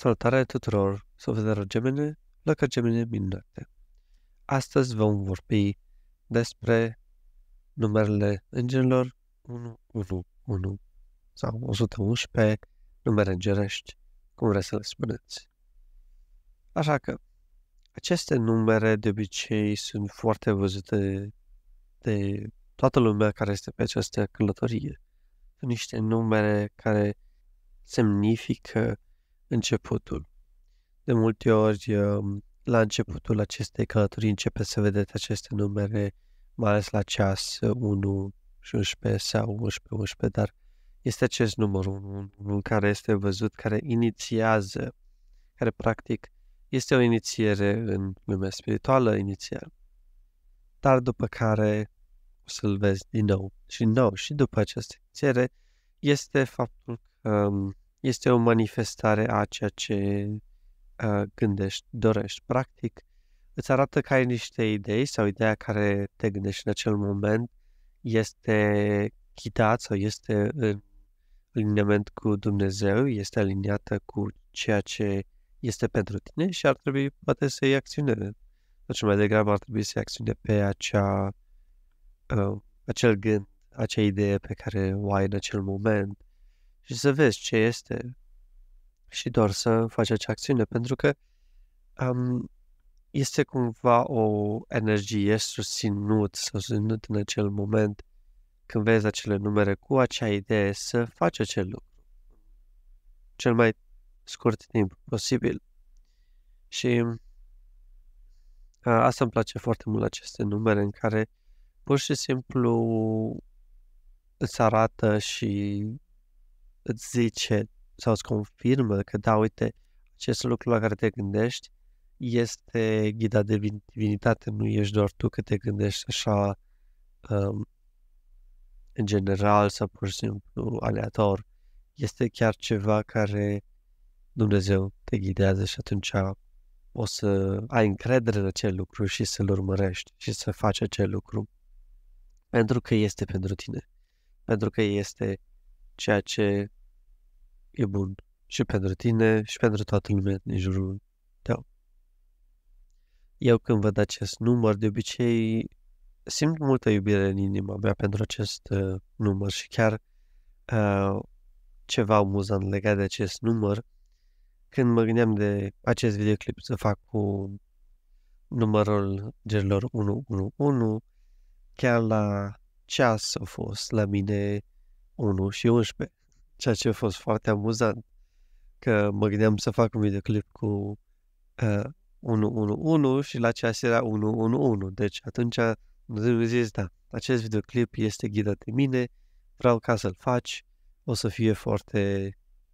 Salutare tuturor! Să vă dea gemene, lăcă gemene minunate! Astăzi vom vorbi despre numerele îngerilor 111 sau 111 numere îngerești, cum vreți să le spuneți. Așa că, aceste numere de obicei sunt foarte văzute de toată lumea care este pe această călătorie. Sunt niște numere care semnifică începutul. De multe ori, um, la începutul acestei călătorii începe să vedeți aceste numere, mai ales la ceas 1 și 11 sau 11, 11, dar este acest număr unul care este văzut, care inițiază, care practic este o inițiere în lumea spirituală inițial, dar după care o să-l vezi din nou și din nou și după această inițiere este faptul că um, este o manifestare a ceea ce uh, gândești, dorești. Practic, îți arată că ai niște idei sau ideea care te gândești în acel moment este chitat sau este în aliniament cu Dumnezeu, este aliniată cu ceea ce este pentru tine și ar trebui poate să iei acțiune. Deci mai degrabă ar trebui să iei acțiune pe acea, uh, acel gând, acea idee pe care o ai în acel moment și să vezi ce este și doar să faci acea acțiune, pentru că um, este cumva o energie susținut, susținut în acel moment când vezi acele numere cu acea idee să faci acel lucru cel mai scurt timp posibil. Și a, asta îmi place foarte mult aceste numere în care pur și simplu îți arată și îți zice sau îți confirmă că da, uite, acest lucru la care te gândești este ghida de divinitate, nu ești doar tu că te gândești așa um, în general sau pur și simplu aleator. Este chiar ceva care Dumnezeu te ghidează și atunci o să ai încredere în acel lucru și să-l urmărești și să faci acel lucru pentru că este pentru tine, pentru că este ceea ce e bun și pentru tine și pentru toată lumea din jurul tău. Eu când văd acest număr, de obicei simt multă iubire în inima mea pentru acest uh, număr și chiar uh, ceva amuzant legat de acest număr, când mă gândeam de acest videoclip să fac cu numărul gerilor 111, chiar la ceas a fost la mine 1 și 11 ceea ce a fost foarte amuzant, că mă gândeam să fac un videoclip cu uh, 111 și la ceas era 111, deci atunci Dumnezeu zis, da, acest videoclip este ghidat de mine, vreau ca să-l faci, o să fie foarte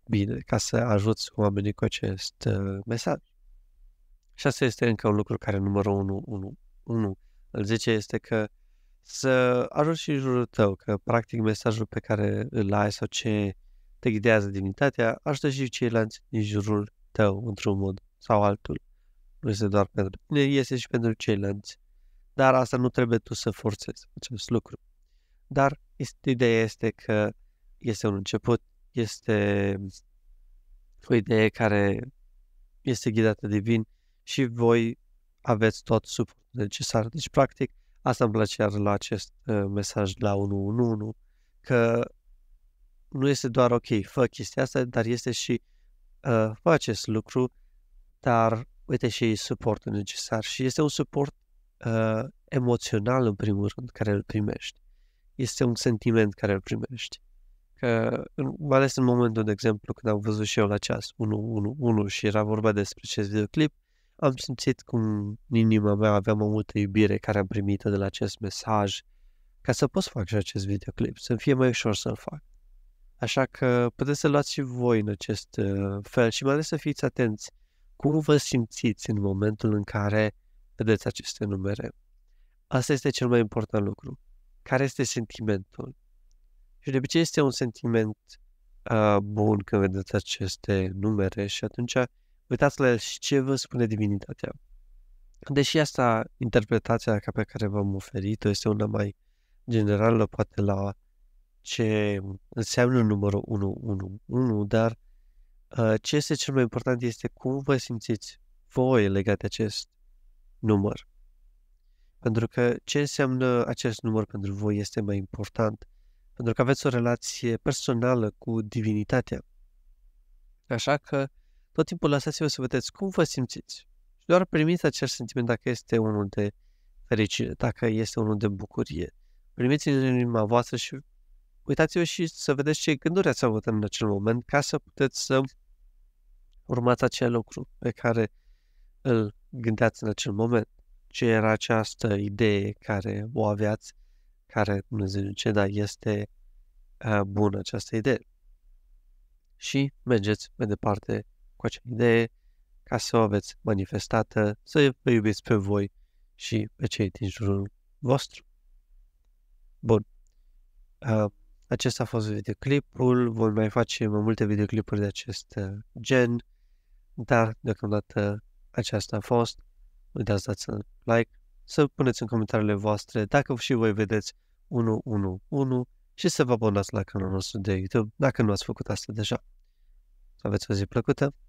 bine, ca să ajuți oamenii cu acest uh, mesaj. Și asta este încă un lucru care numărul 111 îl zice este că să ajungi și în jurul tău, că practic mesajul pe care îl ai sau ce te ghidează divinitatea, ajută și ceilalți din jurul tău într-un mod sau altul. Nu este doar pentru tine, este și pentru ceilalți. Dar asta nu trebuie tu să forțezi acest lucru. Dar este, ideea este că este un început, este o idee care este ghidată divin și voi aveți tot suportul necesar. Deci, practic, asta îmi place iar la acest uh, mesaj la 111, că nu este doar ok, fă chestia asta, dar este și uh, fă acest lucru, dar uite și suportul necesar și este un suport uh, emoțional în primul rând care îl primești. Este un sentiment care îl primești. Că, mai ales în momentul, de exemplu, când am văzut și eu la ceas 1-1-1 și era vorba despre acest videoclip, am simțit cum în inima mea aveam o multă iubire care am primit-o de la acest mesaj ca să pot să fac și acest videoclip, să fie mai ușor să-l fac. Așa că puteți să luați și voi în acest uh, fel și mai ales să fiți atenți cum vă simțiți în momentul în care vedeți aceste numere. Asta este cel mai important lucru. Care este sentimentul? Și de obicei este un sentiment uh, bun când vedeți aceste numere și atunci uitați la el și ce vă spune divinitatea. Deși asta, interpretația ca pe care v-am oferit-o este una mai generală, poate la ce înseamnă numărul 1, dar uh, ce este cel mai important este cum vă simțiți voi legat de acest număr. Pentru că ce înseamnă acest număr pentru voi este mai important, pentru că aveți o relație personală cu divinitatea. Așa că tot timpul lăsați-vă să vedeți cum vă simțiți. Și doar primiți acest sentiment dacă este unul de fericire, dacă este unul de bucurie. Primiți-l în inima voastră și uitați-vă și să vedeți ce gânduri ați avut în acel moment ca să puteți să urmați acel lucru pe care îl gândeați în acel moment. Ce era această idee care o aveați, care Dumnezeu zice, da, este uh, bună această idee. Și mergeți mai departe cu acea idee ca să o aveți manifestată, să vă iubiți pe voi și pe cei din jurul vostru. Bun. Uh, acesta a fost videoclipul, voi mai face mai multe videoclipuri de acest uh, gen, dar deocamdată aceasta a fost. Uitați să dați un like, să puneți în comentariile voastre dacă și voi vedeți 111 și să vă abonați la canalul nostru de YouTube dacă nu ați făcut asta deja. Să aveți o zi plăcută!